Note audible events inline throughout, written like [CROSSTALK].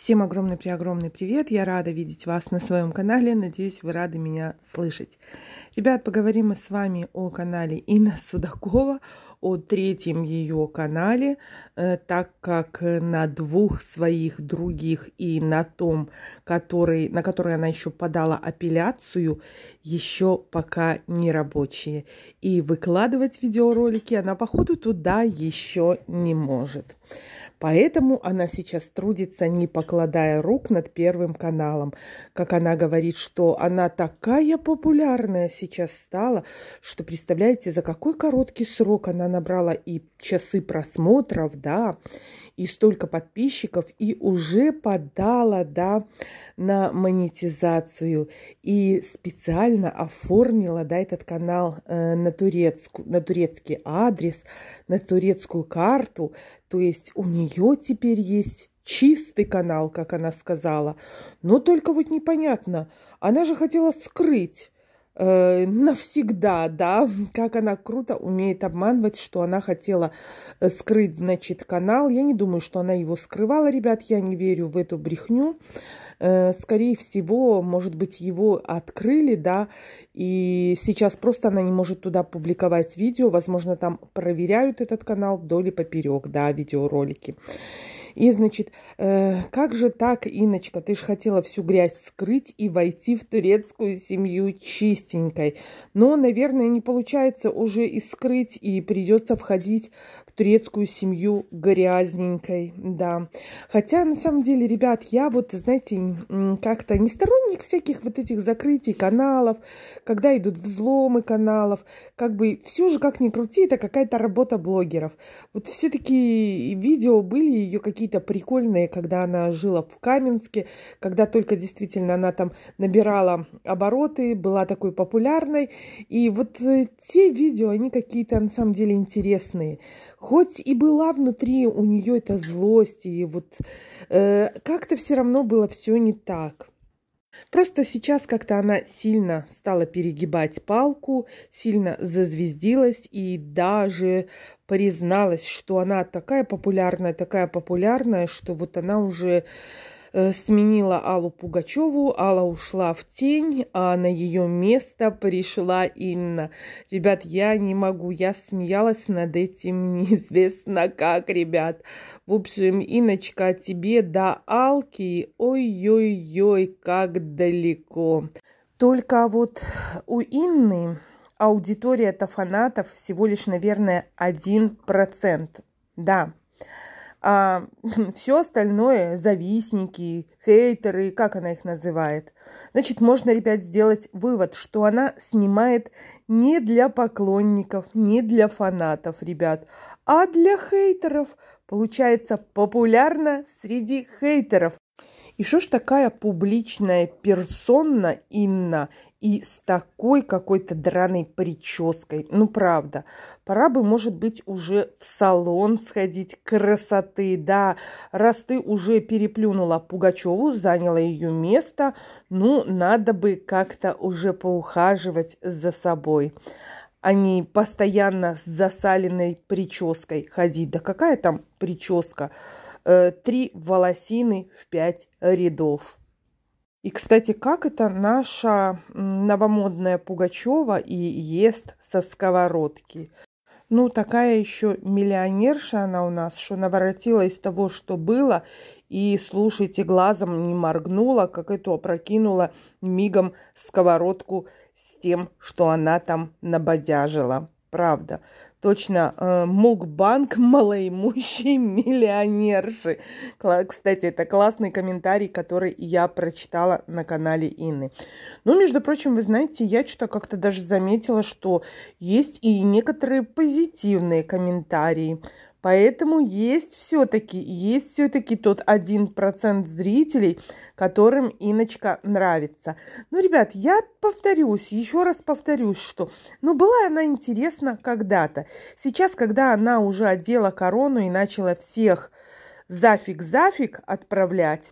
Всем огромный-преогромный привет! Я рада видеть вас на своем канале. Надеюсь, вы рады меня слышать. Ребят, поговорим мы с вами о канале Инна Судакова, о третьем ее канале, э, так как э, на двух своих других и на том, который, на который она еще подала апелляцию, еще пока не рабочие. И выкладывать видеоролики она, походу, туда еще не может. Поэтому она сейчас трудится, не покладая рук над Первым каналом. Как она говорит, что она такая популярная сейчас стала, что представляете, за какой короткий срок она набрала и часы просмотров, да, и столько подписчиков, и уже подала, да, на монетизацию, и специально оформила, да, этот канал э, на, турецкую, на турецкий адрес, на турецкую карту, то есть у нее теперь есть чистый канал, как она сказала. Но только вот непонятно, она же хотела скрыть, э, навсегда, да, как она круто умеет обманывать, что она хотела э, скрыть, значит, канал. Я не думаю, что она его скрывала, ребят, я не верю в эту брехню. Э, скорее всего, может быть, его открыли, да, и сейчас просто она не может туда публиковать видео, возможно, там проверяют этот канал вдоль и поперек, да, видеоролики. И, значит, э, как же так, Иночка, ты же хотела всю грязь скрыть и войти в турецкую семью чистенькой. Но, наверное, не получается уже и скрыть, и придется входить турецкую семью грязненькой, да. Хотя, на самом деле, ребят, я вот, знаете, как-то не сторонник всяких вот этих закрытий каналов, когда идут взломы каналов, как бы все же, как ни крути, это какая-то работа блогеров. Вот все-таки видео были ее какие-то прикольные, когда она жила в Каменске, когда только действительно она там набирала обороты, была такой популярной. И вот э, те видео, они какие-то на самом деле интересные. Хоть и была внутри у нее эта злость, и вот э, как-то все равно было все не так. Просто сейчас как-то она сильно стала перегибать палку, сильно зазвездилась и даже призналась, что она такая популярная, такая популярная, что вот она уже Э, сменила Аллу Пугачеву. Алла ушла в тень, а на ее место пришла Инна. Ребят, я не могу, я смеялась над этим [LAUGHS] неизвестно как, ребят. В общем, Иночка, тебе до Алки, ой-ой-ой, как далеко. Только вот у Инны аудитория-то фанатов всего лишь, наверное, один процент. Да, а [LAUGHS] все остальное, завистники, хейтеры, как она их называет. Значит, можно, ребят, сделать вывод, что она снимает не для поклонников, не для фанатов, ребят, а для хейтеров. Получается популярна среди хейтеров. И что ж такая публичная персона Инна и с такой какой-то драной прической? Ну, правда, пора бы, может быть, уже в салон сходить красоты, да. Раз ты уже переплюнула Пугачеву, заняла ее место, ну, надо бы как-то уже поухаживать за собой а не постоянно с засаленной прической ходить. Да какая там прическа? Э, три волосины в пять рядов. И, кстати, как это наша новомодная Пугачева и ест со сковородки? Ну, такая еще миллионерша она у нас, что наворотила из того, что было, и, слушайте, глазом не моргнула, как эту опрокинула мигом сковородку с тем, что она там набодяжила. Правда. Точно, э, мукбанк [LAUGHS] малоимущей миллионерши. Кстати, это классный комментарий, который я прочитала на канале Инны. Ну, между прочим, вы знаете, я что-то как-то даже заметила, что есть и некоторые позитивные комментарии Поэтому есть все-таки, есть все-таки тот один процент зрителей, которым Иночка нравится. Ну, ребят, я повторюсь, еще раз повторюсь, что, ну, была она интересна когда-то. Сейчас, когда она уже одела корону и начала всех зафиг-зафиг отправлять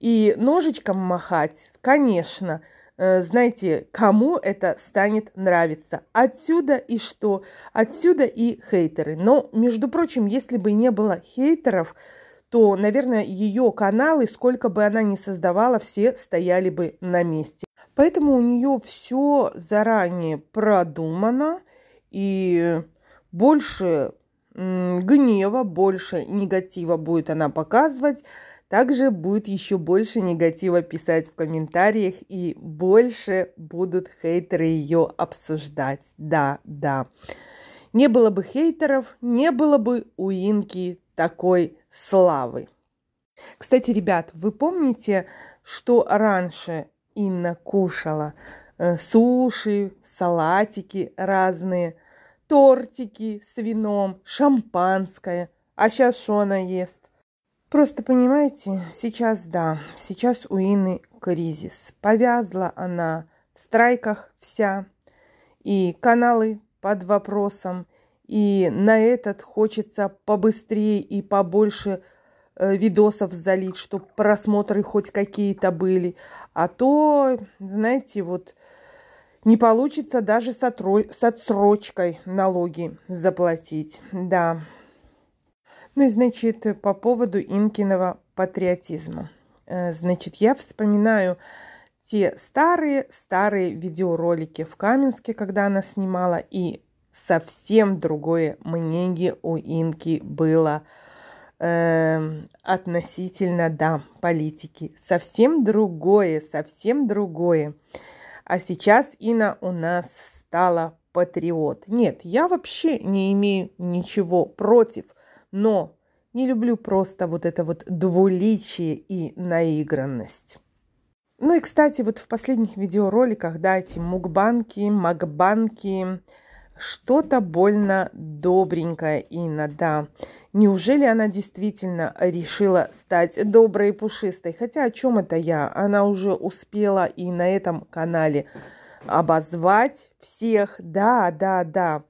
и ножичком махать, конечно – Э, знаете, кому это станет нравиться. Отсюда и что? Отсюда и хейтеры. Но, между прочим, если бы не было хейтеров, то, наверное, ее каналы, сколько бы она ни создавала, все стояли бы на месте. Поэтому у нее все заранее продумано, и больше гнева, больше негатива будет она показывать. Также будет еще больше негатива писать в комментариях и больше будут хейтеры ее обсуждать. Да, да. Не было бы хейтеров, не было бы у Инки такой славы. Кстати, ребят, вы помните, что раньше Инна кушала? Э, суши, салатики разные, тортики с вином, шампанское. А сейчас что она ест? Просто понимаете, сейчас да, сейчас у Инны кризис. Повязла она в страйках вся, и каналы под вопросом, и на этот хочется побыстрее и побольше э, видосов залить, чтобы просмотры хоть какие-то были. А то, знаете, вот не получится даже с, отро... с отсрочкой налоги заплатить. Да. Ну и, значит, по поводу Инкиного патриотизма. Э, значит, я вспоминаю те старые-старые видеоролики в Каменске, когда она снимала, и совсем другое мнение у Инки было эм, относительно, да, политики. Совсем другое, совсем другое. А сейчас Ина у нас стала патриот. Нет, я вообще не имею ничего против но не люблю просто вот это вот двуличие и наигранность. Ну и, кстати, вот в последних видеороликах, да, эти мукбанки, макбанки, что-то больно добренькое иногда. Неужели она действительно решила стать доброй и пушистой? Хотя о чем это я? Она уже успела и на этом канале обозвать всех, да, да, да,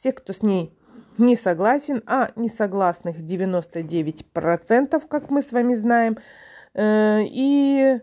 всех, кто с ней не согласен, а несогласных 99%, как мы с вами знаем. Э, и,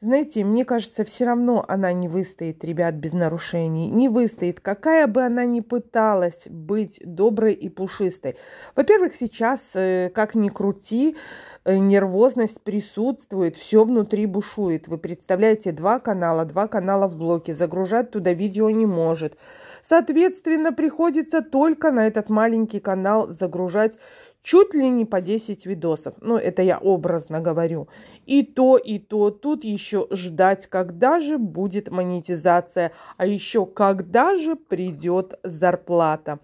знаете, мне кажется, все равно она не выстоит, ребят, без нарушений. Не выстоит, какая бы она ни пыталась быть доброй и пушистой. Во-первых, сейчас, э, как ни крути, э, нервозность присутствует, все внутри бушует. Вы представляете, два канала, два канала в блоке, загружать туда видео не может. Соответственно, приходится только на этот маленький канал загружать чуть ли не по 10 видосов. Ну, это я образно говорю. И то, и то. Тут еще ждать, когда же будет монетизация, а еще когда же придет зарплата.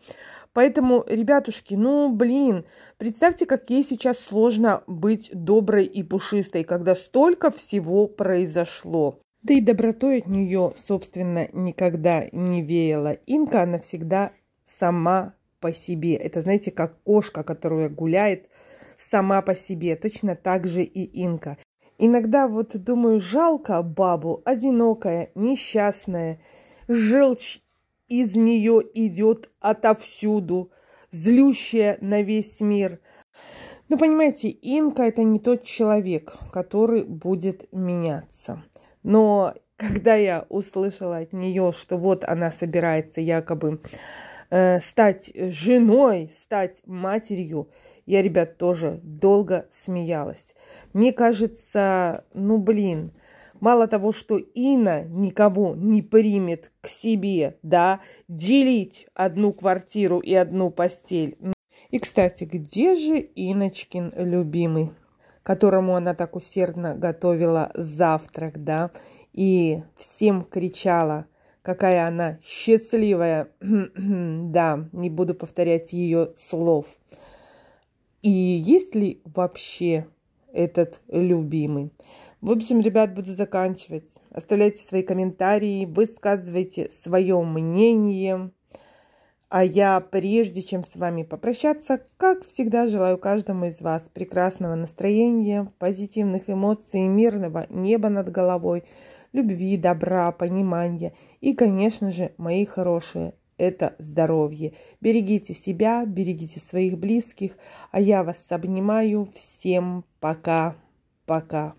Поэтому, ребятушки, ну, блин, представьте, как ей сейчас сложно быть доброй и пушистой, когда столько всего произошло. Да и добротой от нее, собственно, никогда не веяла. Инка, она всегда сама по себе. Это, знаете, как кошка, которая гуляет сама по себе. Точно так же и Инка. Иногда вот думаю, жалко бабу, одинокая, несчастная. Желчь из нее идет отовсюду, злющая на весь мир. Но ну, понимаете, Инка это не тот человек, который будет меняться. Но когда я услышала от нее, что вот она собирается якобы э, стать женой, стать матерью, я, ребят, тоже долго смеялась. Мне кажется, ну блин, мало того, что Ина никого не примет к себе, да, делить одну квартиру и одну постель. И, кстати, где же Иночкин любимый? которому она так усердно готовила завтрак, да, и всем кричала, какая она счастливая. [CLEARS THROAT] да, не буду повторять ее слов. И есть ли вообще этот любимый? В общем, ребят, буду заканчивать. Оставляйте свои комментарии, высказывайте свое мнение. А я, прежде чем с вами попрощаться, как всегда желаю каждому из вас прекрасного настроения, позитивных эмоций, мирного неба над головой, любви, добра, понимания и, конечно же, мои хорошие – это здоровье. Берегите себя, берегите своих близких, а я вас обнимаю. Всем пока, пока.